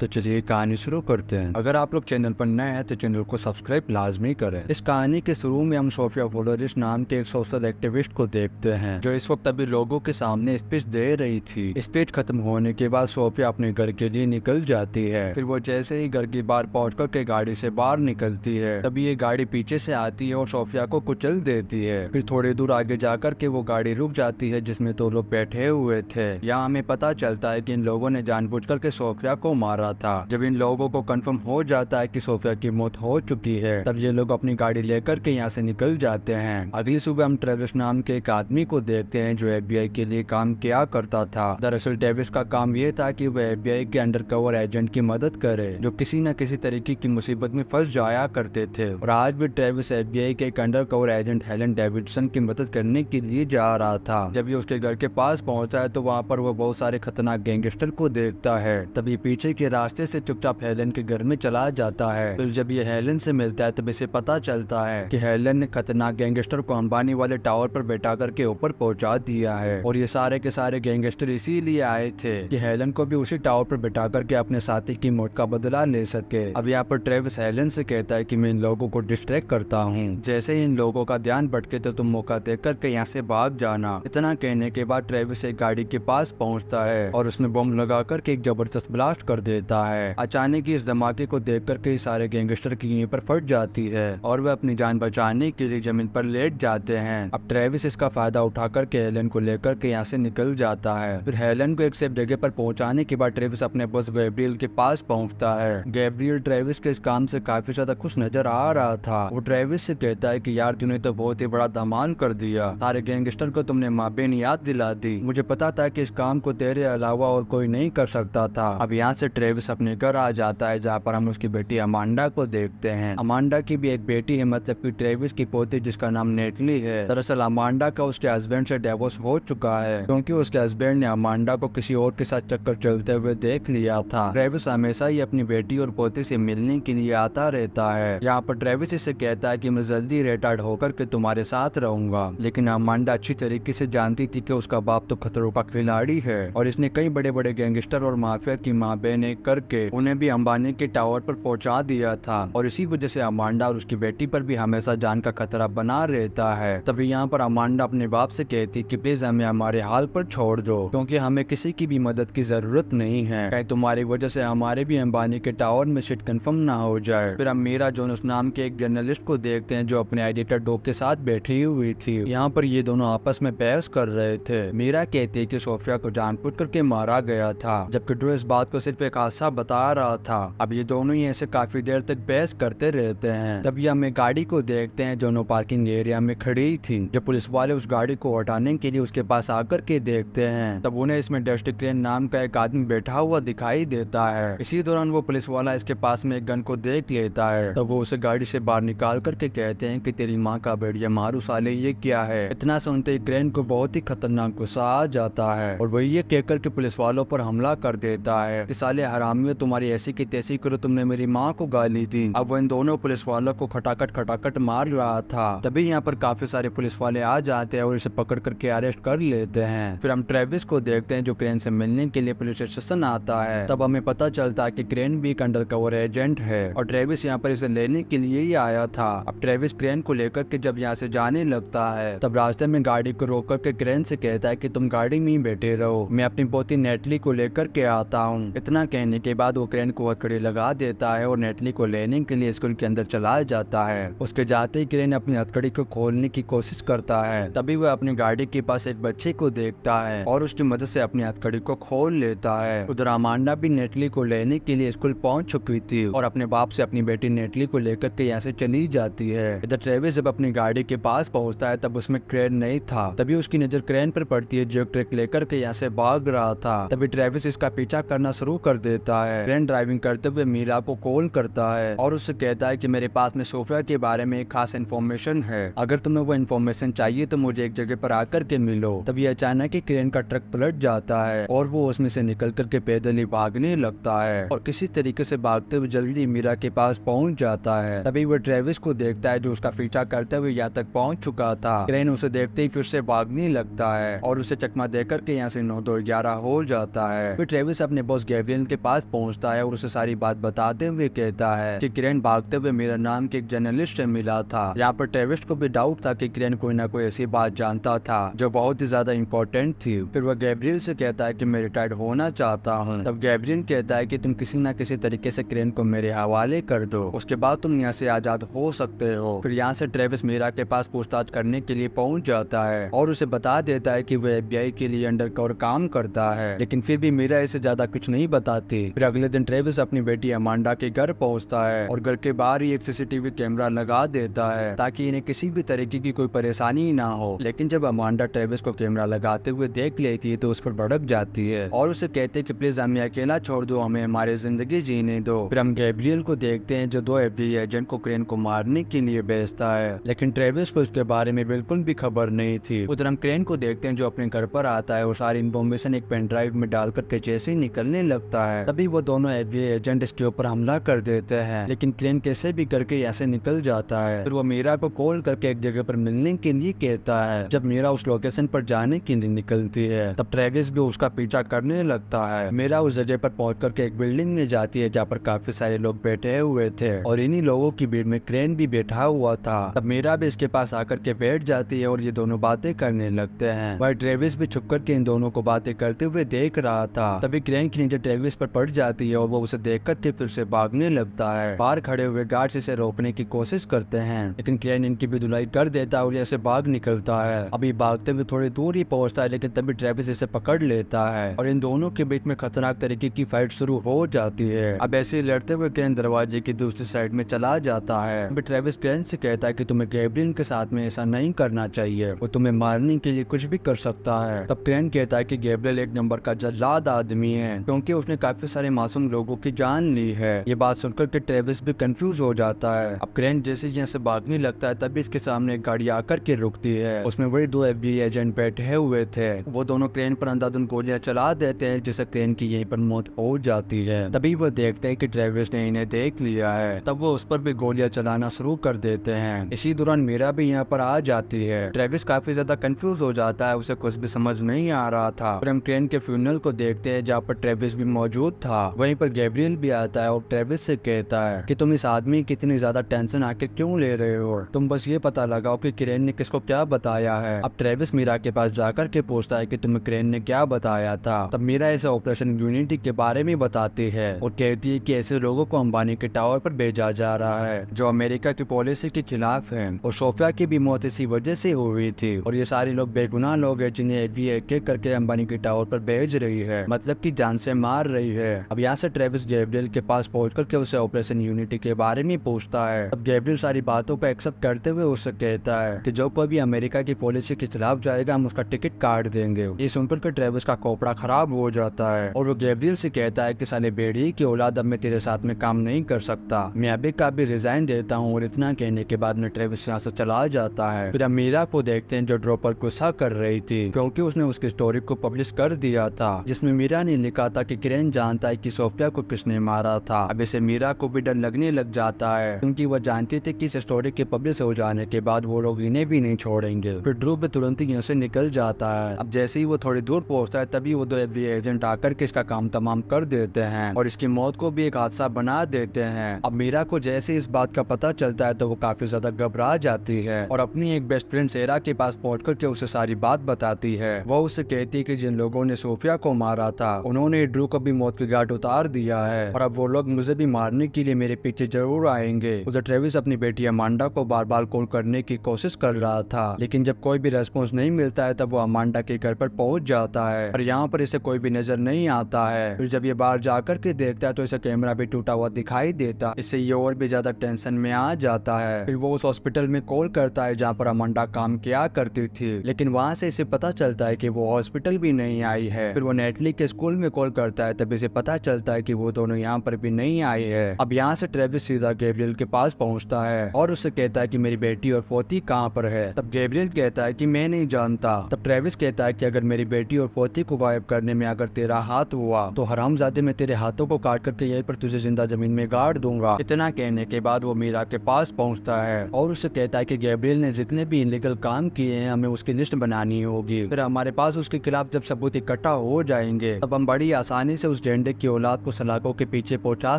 तो चलिए कहानी शुरू करते हैं अगर आप लोग चैनल पर नए हैं तो चैनल को सब्सक्राइब लाजमी करें इस कहानी के शुरू में हम सोफिया फोलोरिस नाम के एक सोशल एक्टिविस्ट को देखते हैं जो इस वक्त अभी लोगों के सामने स्पीच दे रही थी स्पीच खत्म होने के बाद सोफिया अपने घर के लिए निकल जाती है फिर वो जैसे ही घर के बाहर पहुँच के गाड़ी से बाहर निकलती है तभी ये गाड़ी पीछे से आती है और सोफिया को कुचल देती है फिर थोड़ी दूर आगे जाकर के वो गाड़ी रुक जाती है जिसमे दो लोग बैठे हुए थे यहाँ हमें पता चलता है की इन लोगों ने जानबूझ करके सोफिया को मारा रहा था जब इन लोगों को कंफर्म हो जाता है कि सोफिया की मौत हो चुकी है तब ये लोग अपनी गाड़ी लेकर के यहाँ से निकल जाते हैं अगली सुबह हम ट्रेविस नाम के एक आदमी को देखते हैं जो एफ के लिए काम किया करता था दरअसल ट्रेविस का काम ये था की वो एफ के अंडर एजेंट की मदद करे जो किसी न किसी तरीके की मुसीबत में फंस जाया करते थे और आज भी ट्रेविस एफ के एक कवर एजेंट हेलन डेविडसन की मदद करने के लिए जा रहा था जब ये उसके घर के पास पहुंचता है तो वहाँ पर वो बहुत सारे खतरनाक गैंगस्टर को देखता है तभी पीछे के रास्ते से चुपचाप हेलन के घर में चला जाता है फिर जब ये हेलन से मिलता है तब इसे पता चलता है कि हेलन ने खतरनाक गैंगस्टर को अंबानी वाले टावर पर बैठा करके ऊपर पहुंचा दिया है और ये सारे के सारे गैंगस्टर इसीलिए आए थे कि हेलन को भी उसी टावर पर बैठा करके अपने साथी की मौत का बदला ले सके अब यहाँ पर ट्रेविस हेलन से कहता है की मैं इन लोगों को डिस्ट्रैक्ट करता हूँ जैसे ही इन लोगों का ध्यान भटके तो तुम मौका देख करके यहाँ से भाग जाना इतना कहने के बाद ट्रेविस एक गाड़ी के पास पहुँचता है और उसमें बम लगा करके एक जबरदस्त ब्लास्ट कर देता देता है अचानक ही इस धमाके को देख कर कई सारे गैंगस्टर की यहीं पर फट जाती है और वह अपनी जान बचाने के लिए जमीन पर लेट जाते हैं अब ट्रेविस इसका फायदा उठा के हेलन को लेकर के यहाँ से निकल जाता है फिर हेलन को एक सेफ जगह पर पहुंचाने के बाद ट्रेविस अपने बस गैब्रियल के पास पहुंचता है गैब्रियल ट्रेविस के इस काम से काफी ज्यादा खुश नजर आ रहा था वो ट्रेविस से कहता है की यार तुमने तो बहुत ही बड़ा धमाल कर दिया सारे गैंगस्टर को तुमने माबेन याद दिला दी मुझे पता था की इस काम को तेरे अलावा और कोई नहीं कर सकता था अब यहाँ से ट्रेविस डेविस अपने घर आ जाता है जहाँ पर हम उसकी बेटी अमांडा को देखते हैं अमांडा की भी एक बेटी है मतलब की ट्रेविस की पोती जिसका नाम नेटली है दरअसल अमांडा का उसके हस्बैंड से डेवोर्स हो चुका है क्योंकि उसके हस्बैंड ने अमांडा को किसी और के साथ चक्कर चलते हुए देख लिया था ट्रेविस हमेशा ही अपनी बेटी और पोती से मिलने के लिए आता रहता है यहाँ पर ट्रेविस इसे कहता है की मैं जल्दी रिटायर्ड होकर के तुम्हारे साथ रहूंगा लेकिन अमांडा अच्छी तरीके से जानती थी की उसका बाप तो खतरों का खिलाड़ी है और इसने कई बड़े बड़े गैंगस्टर और माफिया की माँ बहन एक करके उन्हें भी अंबानी के टावर पर पहुंचा दिया था और इसी वजह से अमांडा और उसकी बेटी पर भी हमेशा जान का खतरा बना रहता है तभी यहाँ पर अमांडा अपने बाप से कहती कि प्लीज हमें हमारे हाल पर छोड़ दो क्योंकि हमें किसी की भी मदद की जरूरत नहीं है कहीं तुम्हारी वजह से हमारे भी अम्बानी के टावर में सीट कंफर्म ना हो जाए फिर हम मीरा जोन उस नाम के एक जर्नलिस्ट को देखते है जो अपने एडिटर डोक के साथ बैठी हुई थी यहाँ पर ये दोनों आपस में बहस कर रहे थे मीरा कहती है की सोफिया को जान के मारा गया था जबकि ड्रो इस बात को सिर्फ एक रास्ता बता रहा था अब ये दोनों ही ऐसे काफी देर तक बहस करते रहते हैं तभी हम एक गाड़ी को देखते हैं जो नो पार्किंग एरिया में खड़ी थी जब पुलिस वाले उस गाड़ी को हटाने के लिए उसके पास आकर के देखते हैं तब उन्हें इसमें डस्ट क्रेन नाम का एक आदमी बैठा हुआ दिखाई देता है इसी दौरान वो पुलिस वाला इसके पास में एक गन को देख लेता है तब वो उसे गाड़ी से बाहर निकाल करके कहते हैं की तेरी माँ का बेटिया मारू साले ये क्या है इतना सुनते ही क्रेन को बहुत ही खतरनाक गुस्सा आ जाता है और वही ये कहकर के पुलिस वालों पर हमला कर देता है इस साले हरा है तुम्हारी ऐसी की तैसी करो तुमने मेरी माँ को गाली दी अब वो इन दोनों पुलिस वालों को खटाखट खटाखट मार रहा था तभी यहाँ पर काफी सारे पुलिस वाले आ जाते हैं और इसे पकड़ करके अरेस्ट कर लेते हैं फिर हम ट्रेविस को देखते हैं जो क्रेन से मिलने के लिए पुलिस स्टेशन आता है तब हमें पता चलता है की क्रेन भी एक अंडर कवर एजेंट है और ट्रेविस यहाँ पर इसे लेने के लिए ही आया था अब ट्रेविस क्रेन को लेकर के जब यहाँ से जाने लगता है तब रास्ते में गाड़ी को रोक करके क्रेन से कहता है की तुम गाड़ी में ही बैठे रहो मैं अपनी पोती नेटली को लेकर के आता हूँ इतना कहने करने के बाद वो क्रेन को हथकड़ी लगा देता है और नेटली को लेने के लिए स्कूल के अंदर चला जाता है उसके जाते ही क्रेन अपनी हथकड़ी को खोलने की कोशिश करता है तभी वह अपनी गाड़ी के पास एक बच्चे को देखता है और उसकी मदद से अपनी हथकड़ी को खोल लेता है उधर अमांडा भी नेटली को लेने के लिए स्कूल पहुंच चुकी थी और अपने बाप से अपनी बेटी नेटली को लेकर के यहाँ से चली जाती है इधर ट्रेविस जब अपनी गाड़ी के पास पहुंचता है तब उसमें क्रेन नहीं था तभी उसकी नजर क्रेन पर पड़ती है जो ट्रिक लेकर के यहाँ से भाग रहा था तभी ट्रेविस इसका पीछा करना शुरू कर दे देता है ट्रेन ड्राइविंग करते हुए मीरा को कॉल करता है और उसे कहता है की मेरे पास में सोफिया के बारे में एक खास इन्फॉर्मेशन है अगर तुम्हें वो इन्फॉर्मेशन चाहिए तो मुझे एक जगह पर आकर के मिलो तभी अचानक की क्रेन का ट्रक पलट जाता है और वो उसमें से निकल करके पैदल ही भागने लगता है और किसी तरीके से भागते हुए जल्दी मीरा के पास पहुंच जाता है तभी वो ट्रेविस को देखता है जो उसका फीचा करते हुए यहाँ तक पहुंच चुका था क्रेन उसे देखते ही फिर से भागने लगता है और उसे चकमा देकर के यहाँ से नौ दो ग्यारह हो जाता है फिर ट्रेविस अपने बॉस गैब्रियल के पास पहुंचता है और उसे सारी बात बताते हुए कहता है कि किरण भागते हुए मेरा नाम के एक जर्नलिस्ट से मिला था यहाँ पर टेरिस्ट को भी डाउट था कि किरण कोई ना कोई ऐसी बात जानता था जो बहुत ही ज्यादा इम्पोर्टेंट थी फिर वह गैब्रियल से कहता है की मैं रिटायर्ड होना चाहता हूँ तब गैब्रियल कहता है की तुम किसी न किसी तरीके से किरण को मेरे हवाले कर दो उसके बाद तुम यहाँ से आजाद हो सकते हो फिर यहाँ से ट्रेविस मीरा के पास पूछताछ करने के लिए पहुँच जाता है और उसे बता देता है की वह एफ के लिए अंडर काम करता है लेकिन फिर भी मीरा इसे ज्यादा कुछ नहीं बताती थे फिर अगले दिन ट्रेविस अपनी बेटी अमांडा के घर पहुंचता है और घर के बाहर ही एक सीसीटीवी कैमरा लगा देता है ताकि इन्हें किसी भी तरीके की कोई परेशानी ना हो लेकिन जब अमांडा ट्रेविस को कैमरा लगाते हुए देख लेती है तो उस पर भड़क जाती है और उसे कहते है की प्लीज हमें अकेला छोड़ दो हमें हमारी जिंदगी जीने दो फिर हम गैब्रियल को देखते हैं जो दो एफ एजेंट को क्रेन को मारने के लिए बेचता है लेकिन ट्रेविस को उसके बारे में बिल्कुल भी खबर नहीं थी उधर हम क्रेन को देखते हैं जो अपने घर पर आता है और सारी इन्फॉर्मेशन एक पेन ड्राइव में डालकर के जैसे ही निकलने लगता है है तभी वो दोनों एविए एजेंट इसके ऊपर हमला कर देते हैं लेकिन क्रेन कैसे भी करके ऐसे निकल जाता है फिर वो मीरा को कॉल करके एक जगह पर मिलने के लिए कहता है जब मीरा उस लोकेशन पर जाने के लिए निकलती है तब ट्रेविस भी उसका पीछा करने लगता है मीरा उस जगह पर पहुंच करके एक बिल्डिंग में जाती है जहाँ पर काफी सारे लोग बैठे हुए थे और इन्हीं लोगों की भीड़ में क्रेन भी बैठा हुआ था तब मीरा भी इसके पास आकर के बैठ जाती है और ये दोनों बातें करने लगते है वह ट्रेविस भी छुप करके इन दोनों को बातें करते हुए देख रहा था तभी क्रेन के नीचे ट्रेविस पर पड़ जाती है और वो उसे देख कर फिर से भागने लगता है बाहर खड़े हुए गार्ड इसे रोकने की कोशिश करते हैं लेकिन क्रेन इनकी भी धुलाई कर देता है और ऐसे भाग निकलता है अभी भागते हुए थोड़ी दूर ही पहुंचता है लेकिन तभी ट्रेविस इसे पकड़ लेता है और इन दोनों के बीच में खतरनाक तरीके की फाइट शुरू हो जाती है अब ऐसे ही लड़ते हुए क्रेन दरवाजे की दूसरी साइड में चला जाता है अभी ट्रेविस क्रेन से कहता है की तुम्हें गैब्रियन के साथ में ऐसा नहीं करना चाहिए वो तुम्हें मारने के लिए कुछ भी कर सकता है तब क्रेन कहता है की गैब्रियल एक नंबर का जल्लाद आदमी है क्योंकि उसने काफी काफी सारे मासूम लोगों की जान ली है ये बात सुनकर के ट्रेविस भी कंफ्यूज हो जाता है अब क्रेंट जैसे यहाँ से भागने लगता है तभी इसके सामने गाड़ी आकर के रुकती है उसमें वही दो एफ एजेंट बैठे हुए थे वो दोनों क्रेन पर अंधाधुन गोलियां चला देते हैं जिससे क्रेन की यहीं पर मौत हो जाती है तभी वो देखते हैं कि ट्रेविस ने इन्हें देख लिया है तब वो उस पर भी गोलियां चलाना शुरू कर देते हैं इसी दौरान मेरा भी यहाँ पर आ जाती है ट्रेविस काफी ज्यादा कंफ्यूज हो जाता है उसे कुछ भी समझ नहीं आ रहा था फिर हम ट्रेन के फ्यूनल को देखते हैं जहाँ पर ट्रेविस भी मौजूद मौजूद था वहीं पर गैब्रियल भी आता है और ट्रेविस से कहता है कि तुम इस आदमी की इतनी ज्यादा टेंशन आके क्यों ले रहे हो तुम बस ये पता लगाओ कि क्रेन ने किसको क्या बताया है अब ट्रेविस मीरा के पास जाकर के पूछता है कि तुम्हें क्रेन ने क्या बताया था तब मीरा इसे ऑपरेशन यूनिटी के बारे में बताती है और कहती है की ऐसे लोगों को अम्बानी के टावर पर भेजा जा रहा है जो अमेरिका की पॉलिसी के खिलाफ है और सोफिया की भी मौत इसी वजह से हुई थी और ये सारे लोग बेगुनाह लोग है जिन्हें एक करके अम्बानी के टावर पर भेज रही है मतलब की जान से मार रही है है अब यहाँ से ट्रेविस गैब्रियल के पास पहुँच करके उसे ऑपरेशन यूनिटी के बारे में पूछता है अब गैब्रियल सारी बातों को एक्सेप्ट करते हुए उसे कहता है की जो कोई भी अमेरिका की पॉलिसी के खिलाफ जाएगा हम उसका टिकट काट देंगे ये सुनकर के ट्रेविस का कोपड़ा खराब हो जाता है और वो गैब्रियल से कहता है की साले बेड़ी की औलाद अब मैं तेरे साथ में काम नहीं कर सकता मैं अभी का भी रिजाइन देता हूँ और इतना कहने के बाद में ट्रेविस यहाँ से चला जाता है फिर अमीरा को देखते हैं जो ड्रॉपर गुस्सा कर रही थी क्योंकि उसने उसकी स्टोरी को पब्लिश कर दिया था जिसमें मीरा ने लिखा था कि किरण जान जानता है कि सोफिया को किसने मारा था अब इसे मीरा को भी डर लगने लग जाता है क्योंकि वह जानती थी कि इस स्टोरी के पब्लिश हो जाने के बाद वो लोग इन्हें भी नहीं छोड़ेंगे फिर ध्रुव तुरंत ही यहाँ से निकल जाता है अब जैसे ही वो थोड़ी दूर पहुँचता है तभी वो दो एफ एजेंट आकर के इसका काम तमाम कर देते हैं और इसकी मौत को भी एक हादसा बना देते हैं अब मीरा को जैसे इस बात का पता चलता है तो वो काफी ज्यादा घबरा जाती है और अपनी एक बेस्ट फ्रेंड सेरा के पास पहुँच करके उसे सारी बात बताती है वो उसे कहती है की जिन लोगों ने सोफिया को मारा था उन्होंने ड्रू को भी मौत मौत की घाट उतार दिया है और अब वो लोग मुझे भी मारने के लिए मेरे पीछे जरूर आएंगे उधर ट्रेविस अपनी बेटी अमांडा को बार बार कॉल करने की कोशिश कर रहा था लेकिन जब कोई भी रेस्पॉन्स नहीं मिलता है तब वो अमांडा के घर पर पहुंच जाता है और यहाँ पर इसे कोई भी नजर नहीं आता है फिर जब ये बाहर जाकर के देखता है तो इसे कैमरा भी टूटा हुआ दिखाई देता इससे ये और भी ज्यादा टेंशन में आ जाता है फिर वो उस हॉस्पिटल में कॉल करता है जहाँ पर अमांडा काम किया करती थी लेकिन वहाँ से इसे पता चलता है की वो हॉस्पिटल भी नहीं आई है फिर वो नेटली के स्कूल में कॉल करता है तब इसे उसे पता चलता है कि वो दोनों यहाँ पर भी नहीं आए हैं अब यहाँ से ट्रेविस सीधा गैब्रियल के पास पहुँचता है और उसे कहता है कि मेरी बेटी और पोती कहाँ पर है तब गैब्रियल कहता है कि मैं नहीं जानता तब ट्रेविस कहता है कि अगर मेरी बेटी और पोती को गायब करने में अगर तेरा हाथ हुआ तो हरामजादे मैं तेरे हाथों को काट करके यही पर तुझे जिंदा जमीन में गाड़ दूंगा इतना कहने के बाद वो मीरा के पास पहुँचता है और उसे कहता है की गैब्रियल ने जितने भी इलीगल काम किए हैं हमें उसकी लिस्ट बनानी होगी फिर हमारे पास उसके खिलाफ जब सबूत इकट्ठा हो जाएंगे तब हम बड़ी आसानी से उस डेंडिक की औलाद को सलाखों के पीछे पहुंचा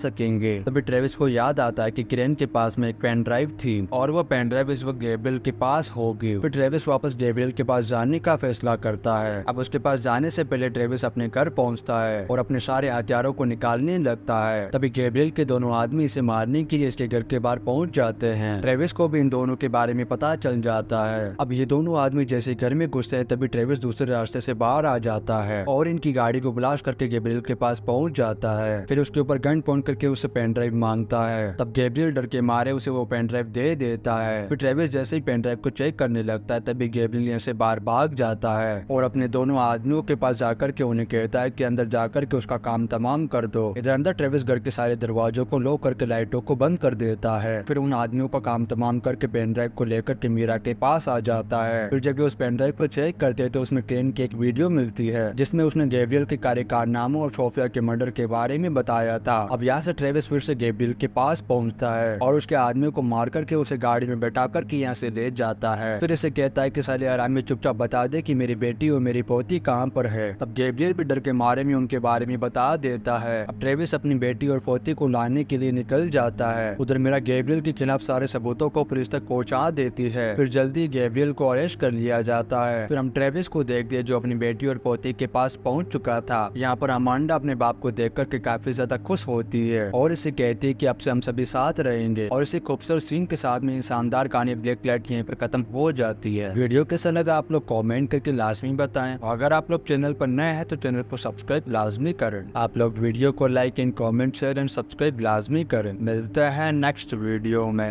सकेंगे तभी ट्रेविस को याद आता है कि किरण के पास में एक पेन ड्राइव थी और वो पेन ड्राइव इस वक्त गैब्रियल के पास होगी फिर ट्रेविस वापस गैब्रियल के पास जाने का फैसला करता है अब उसके पास जाने से पहले ट्रेविस अपने घर पहुंचता है और अपने सारे हथियारों को निकालने लगता है तभी गैब्रियल के दोनों आदमी इसे मारने के लिए इसके घर के बाहर पहुँच जाते हैं ट्रेविस को भी इन दोनों के बारे में पता चल जाता है अब ये दोनों आदमी जैसे घर में घुसते हैं तभी ट्रेविस दूसरे रास्ते से बाहर आ जाता है और इनकी गाड़ी को ब्लास्ट करके गैब्रियल के पास पास पहुंच जाता है फिर उसके ऊपर गन पॉइंट करके उसे पेन ड्राइव मांगता है तब गैब्रियल डर के मारे उसे वो पेन ड्राइव दे देता है फिर ट्रेविस जैसे ही पेन ड्राइव को चेक करने लगता है तभी गैब्रियल यहाँ से बार भाग जाता है और अपने दोनों आदमियों के पास जाकर के उन्हें कहता है की अंदर जाकर के उसका काम तमाम कर दो इधर अंदर ट्रेविस घर के सारे दरवाजों को लो करके लाइटों को बंद कर देता है फिर उन आदमियों का काम तमाम करके पेन ड्राइव को लेकर के मीरा के पास आ जाता है फिर जब उस पेन ड्राइव को चेक करते हैं तो उसमें ट्रेन की एक वीडियो मिलती है जिसमें उसने गैब्रियल के कारनामों और सोफिया के मर्डर के बारे में बताया था अब यहाँ से ट्रेविस फिर से गैब्रियल के पास पहुँचता है और उसके आदमी को मार करके उसे गाड़ी में बैठा करके यहाँ से ले जाता है फिर इसे कहता है की साले आराम में चुपचाप बता दे की मेरी बेटी और मेरी पोती कहाँ पर है तब गेब्रियल भी डर के मारे में उनके बारे में बता देता है अब ट्रेविस अपनी बेटी और पोती को लाने के लिए निकल जाता है उधर मेरा गैब्रियल के खिलाफ सारे सबूतों को पुलिस तक पहुँचा देती है फिर जल्दी गैब्रियल को अरेस्ट कर लिया जाता है फिर हम ट्रेविस को देखते हैं जो अपनी बेटी और पोती के पास पहुंच चुका था यहाँ पर अमांडा अपने बाप को देख करके काफी ज्यादा खुश होती है और इसे कहती है की अब से हम सभी साथ रहेंगे और इसी खूबसूरत सीन के साथ में शानदार कहानी ब्लैक लाइट यहीं पर खत्म हो जाती है वीडियो कैसा लगा आप लोग कॉमेंट करके लाजमी बताए अगर आप लोग चैनल पर नए हैं तो चैनल को सब्सक्राइब लाजमी करें आप लोग वीडियो को like and comment share and subscribe लाजमी करें मिलते हैं नेक्स्ट वीडियो में